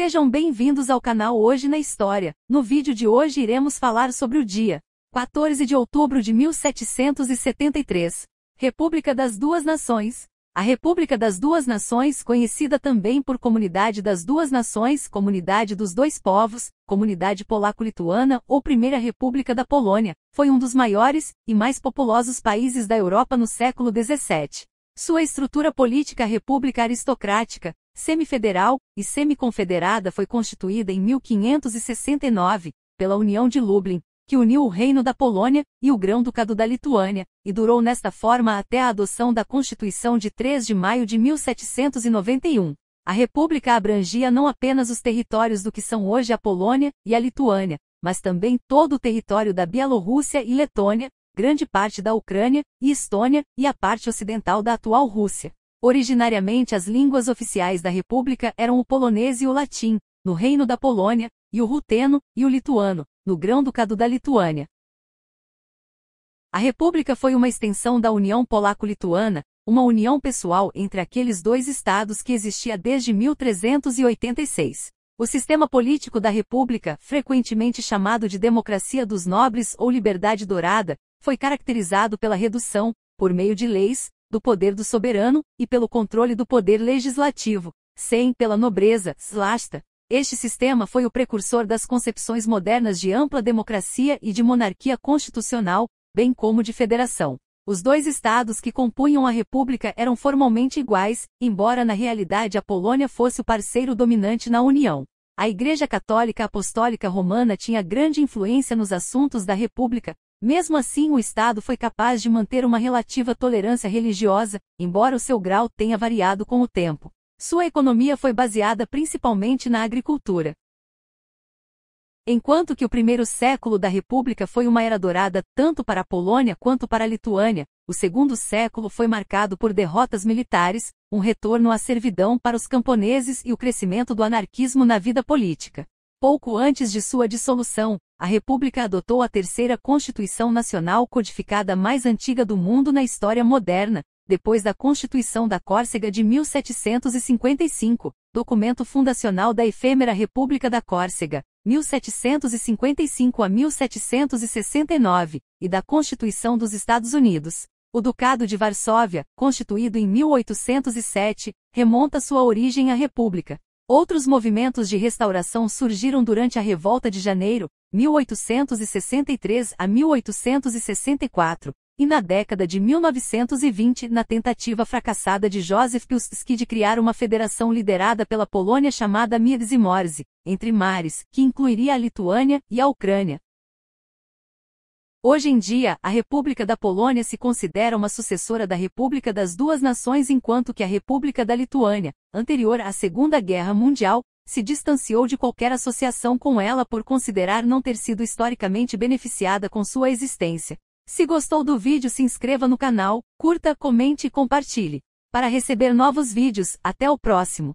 Sejam bem-vindos ao canal Hoje na História. No vídeo de hoje iremos falar sobre o dia 14 de outubro de 1773, República das Duas Nações. A República das Duas Nações, conhecida também por Comunidade das Duas Nações, Comunidade dos Dois Povos, Comunidade Polaco-Lituana ou Primeira República da Polônia, foi um dos maiores e mais populosos países da Europa no século XVII. Sua estrutura política república aristocrática, semifederal e semiconfederada foi constituída em 1569, pela União de Lublin, que uniu o Reino da Polônia e o Grão-Ducado da Lituânia, e durou nesta forma até a adoção da Constituição de 3 de maio de 1791. A República abrangia não apenas os territórios do que são hoje a Polônia e a Lituânia, mas também todo o território da Bielorrússia e Letônia, grande parte da Ucrânia e Estônia e a parte ocidental da atual Rússia. Originariamente as línguas oficiais da República eram o polonês e o latim, no Reino da Polônia, e o ruteno e o lituano, no Grão-Ducado da Lituânia. A República foi uma extensão da União Polaco-Lituana, uma união pessoal entre aqueles dois estados que existia desde 1386. O sistema político da República, frequentemente chamado de democracia dos nobres ou liberdade dourada, foi caracterizado pela redução, por meio de leis, do poder do soberano, e pelo controle do poder legislativo, sem pela nobreza, slasta. Este sistema foi o precursor das concepções modernas de ampla democracia e de monarquia constitucional, bem como de federação. Os dois estados que compunham a república eram formalmente iguais, embora na realidade a Polônia fosse o parceiro dominante na União. A Igreja Católica Apostólica Romana tinha grande influência nos assuntos da república, mesmo assim, o Estado foi capaz de manter uma relativa tolerância religiosa, embora o seu grau tenha variado com o tempo. Sua economia foi baseada principalmente na agricultura. Enquanto que o primeiro século da República foi uma era dourada tanto para a Polônia quanto para a Lituânia, o segundo século foi marcado por derrotas militares, um retorno à servidão para os camponeses e o crescimento do anarquismo na vida política. Pouco antes de sua dissolução, a República adotou a terceira Constituição Nacional codificada mais antiga do mundo na história moderna, depois da Constituição da Córcega de 1755, documento fundacional da efêmera República da Córcega, 1755 a 1769, e da Constituição dos Estados Unidos. O Ducado de Varsóvia, constituído em 1807, remonta sua origem à República. Outros movimentos de restauração surgiram durante a Revolta de Janeiro, 1863 a 1864, e na década de 1920 na tentativa fracassada de Józef Piłsudski de criar uma federação liderada pela Polônia chamada Mirs Morzy, entre mares, que incluiria a Lituânia e a Ucrânia. Hoje em dia, a República da Polônia se considera uma sucessora da República das Duas Nações enquanto que a República da Lituânia, anterior à Segunda Guerra Mundial, se distanciou de qualquer associação com ela por considerar não ter sido historicamente beneficiada com sua existência. Se gostou do vídeo se inscreva no canal, curta, comente e compartilhe. Para receber novos vídeos, até o próximo.